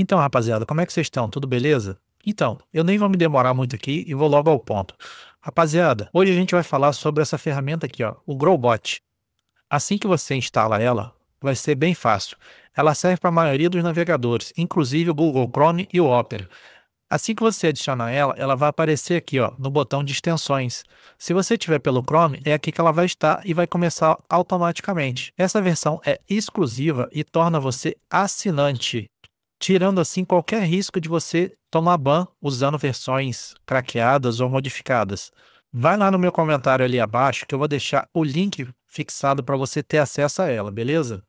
Então, rapaziada, como é que vocês estão? Tudo beleza? Então, eu nem vou me demorar muito aqui e vou logo ao ponto. Rapaziada, hoje a gente vai falar sobre essa ferramenta aqui, ó, o Growbot. Assim que você instala ela, vai ser bem fácil. Ela serve para a maioria dos navegadores, inclusive o Google Chrome e o Opera. Assim que você adicionar ela, ela vai aparecer aqui ó, no botão de extensões. Se você tiver pelo Chrome, é aqui que ela vai estar e vai começar automaticamente. Essa versão é exclusiva e torna você assinante tirando assim qualquer risco de você tomar ban usando versões craqueadas ou modificadas. Vai lá no meu comentário ali abaixo que eu vou deixar o link fixado para você ter acesso a ela, beleza?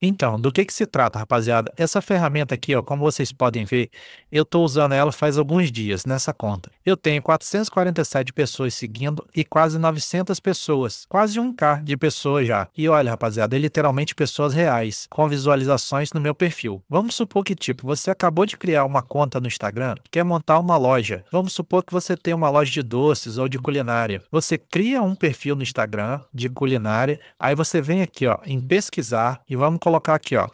Então, do que que se trata, rapaziada? Essa ferramenta aqui, ó, como vocês podem ver, eu estou usando ela faz alguns dias nessa conta. Eu tenho 447 pessoas seguindo e quase 900 pessoas, quase 1k de pessoas já. E olha, rapaziada, é literalmente pessoas reais, com visualizações no meu perfil. Vamos supor que, tipo, você acabou de criar uma conta no Instagram, quer montar uma loja. Vamos supor que você tem uma loja de doces ou de culinária. Você cria um perfil no Instagram de culinária, aí você vem aqui, ó, em pesquisar e vamos colocar aqui, ó,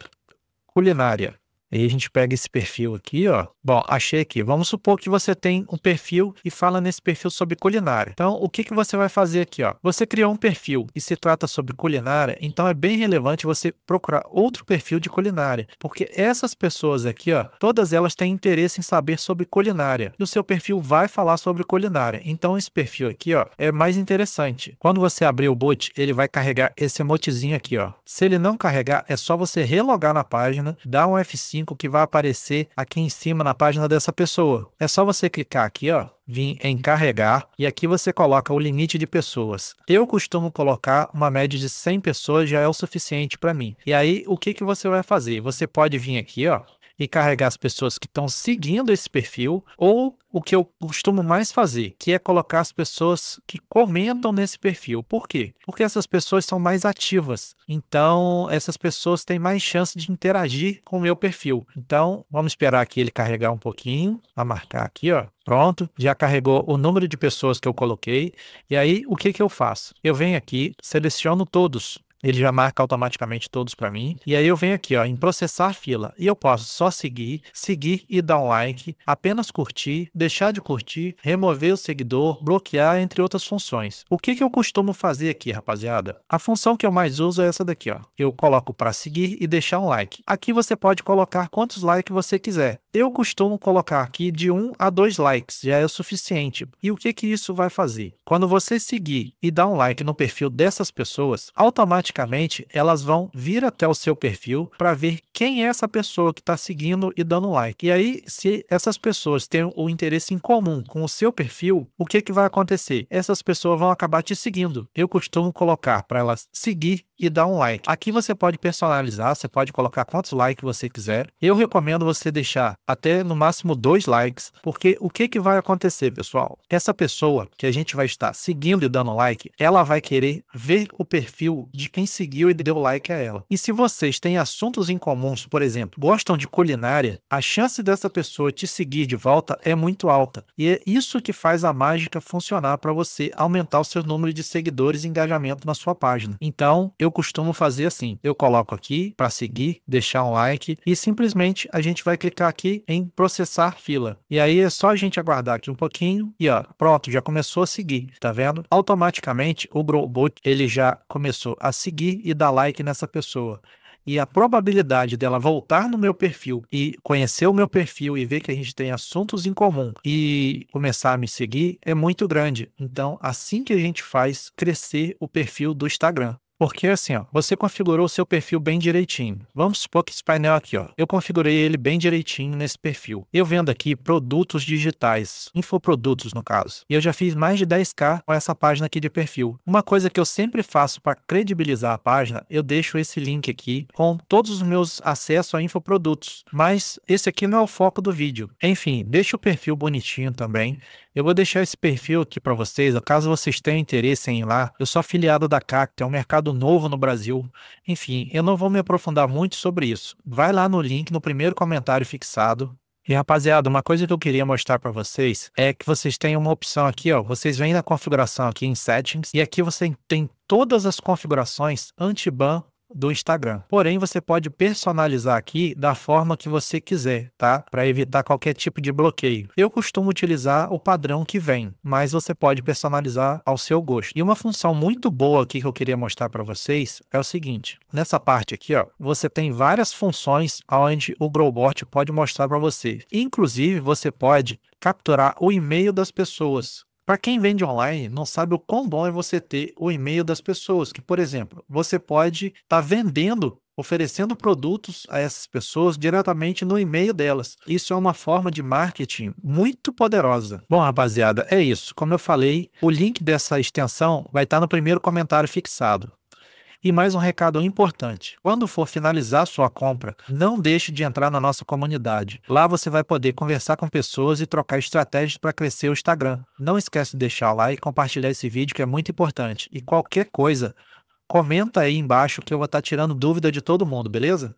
culinária. aí a gente pega esse perfil aqui, ó, Bom, achei aqui. Vamos supor que você tem um perfil e fala nesse perfil sobre culinária. Então, o que, que você vai fazer aqui? Ó? Você criou um perfil e se trata sobre culinária, então é bem relevante você procurar outro perfil de culinária, porque essas pessoas aqui, ó, todas elas têm interesse em saber sobre culinária e o seu perfil vai falar sobre culinária. Então, esse perfil aqui ó, é mais interessante. Quando você abrir o bot, ele vai carregar esse emotezinho aqui. Ó. Se ele não carregar, é só você relogar na página, dar um F5 que vai aparecer aqui em cima na página dessa pessoa. É só você clicar aqui, ó, vir em carregar e aqui você coloca o limite de pessoas. Eu costumo colocar uma média de 100 pessoas já é o suficiente para mim. E aí o que que você vai fazer? Você pode vir aqui, ó, e carregar as pessoas que estão seguindo esse perfil, ou o que eu costumo mais fazer, que é colocar as pessoas que comentam nesse perfil. Por quê? Porque essas pessoas são mais ativas. Então, essas pessoas têm mais chance de interagir com o meu perfil. Então, vamos esperar aqui ele carregar um pouquinho, a marcar aqui, ó. Pronto, já carregou o número de pessoas que eu coloquei. E aí, o que, que eu faço? Eu venho aqui, seleciono todos ele já marca automaticamente todos para mim. E aí eu venho aqui, ó, em processar fila. E eu posso só seguir, seguir e dar um like, apenas curtir, deixar de curtir, remover o seguidor, bloquear, entre outras funções. O que, que eu costumo fazer aqui, rapaziada? A função que eu mais uso é essa daqui, ó. Eu coloco para seguir e deixar um like. Aqui você pode colocar quantos likes você quiser. Eu costumo colocar aqui de 1 um a 2 likes, já é o suficiente. E o que que isso vai fazer? Quando você seguir e dar um like no perfil dessas pessoas, automaticamente elas vão vir até o seu perfil para ver quem é essa pessoa que está seguindo e dando like. E aí, se essas pessoas têm o um interesse em comum com o seu perfil, o que que vai acontecer? Essas pessoas vão acabar te seguindo. Eu costumo colocar para elas seguir e dar um like. Aqui você pode personalizar, você pode colocar quantos likes você quiser. Eu recomendo você deixar até no máximo dois likes, porque o que, que vai acontecer, pessoal? Essa pessoa que a gente vai estar seguindo e dando like, ela vai querer ver o perfil de quem seguiu e deu like a ela. E se vocês têm assuntos em comuns, por exemplo, gostam de culinária, a chance dessa pessoa te seguir de volta é muito alta. E é isso que faz a mágica funcionar para você aumentar o seu número de seguidores e engajamento na sua página. Então, eu costumo fazer assim: eu coloco aqui para seguir, deixar um like e simplesmente a gente vai clicar aqui em processar fila. E aí é só a gente aguardar aqui um pouquinho e ó, pronto, já começou a seguir, tá vendo? Automaticamente o robot ele já começou a seguir e dar like nessa pessoa e a probabilidade dela voltar no meu perfil e conhecer o meu perfil e ver que a gente tem assuntos em comum e começar a me seguir é muito grande. Então, assim que a gente faz crescer o perfil do Instagram. Porque assim, ó, você configurou o seu perfil bem direitinho. Vamos supor que esse painel aqui, ó, eu configurei ele bem direitinho nesse perfil. Eu vendo aqui produtos digitais, infoprodutos no caso. E eu já fiz mais de 10k com essa página aqui de perfil. Uma coisa que eu sempre faço para credibilizar a página, eu deixo esse link aqui com todos os meus acessos a infoprodutos. Mas esse aqui não é o foco do vídeo. Enfim, deixa o perfil bonitinho também. Eu vou deixar esse perfil aqui para vocês, caso vocês tenham interesse em ir lá. Eu sou afiliado da Cacta, é um mercado novo no Brasil. Enfim, eu não vou me aprofundar muito sobre isso. Vai lá no link no primeiro comentário fixado. E rapaziada, uma coisa que eu queria mostrar para vocês é que vocês têm uma opção aqui, ó. Vocês vêm na configuração aqui em Settings e aqui você tem todas as configurações anti-ban do Instagram. Porém, você pode personalizar aqui da forma que você quiser, tá? Para evitar qualquer tipo de bloqueio. Eu costumo utilizar o padrão que vem, mas você pode personalizar ao seu gosto. E uma função muito boa aqui que eu queria mostrar para vocês é o seguinte. Nessa parte aqui, ó, você tem várias funções onde o Growbot pode mostrar para você. Inclusive, você pode capturar o e-mail das pessoas. Para quem vende online, não sabe o quão bom é você ter o e-mail das pessoas, que, por exemplo, você pode estar tá vendendo oferecendo produtos a essas pessoas diretamente no e-mail delas. Isso é uma forma de marketing muito poderosa. Bom, rapaziada, é isso. Como eu falei, o link dessa extensão vai estar tá no primeiro comentário fixado. E mais um recado importante: quando for finalizar sua compra, não deixe de entrar na nossa comunidade. Lá você vai poder conversar com pessoas e trocar estratégias para crescer o Instagram. Não esquece de deixar o like e compartilhar esse vídeo que é muito importante. E qualquer coisa, comenta aí embaixo que eu vou estar tá tirando dúvida de todo mundo, beleza?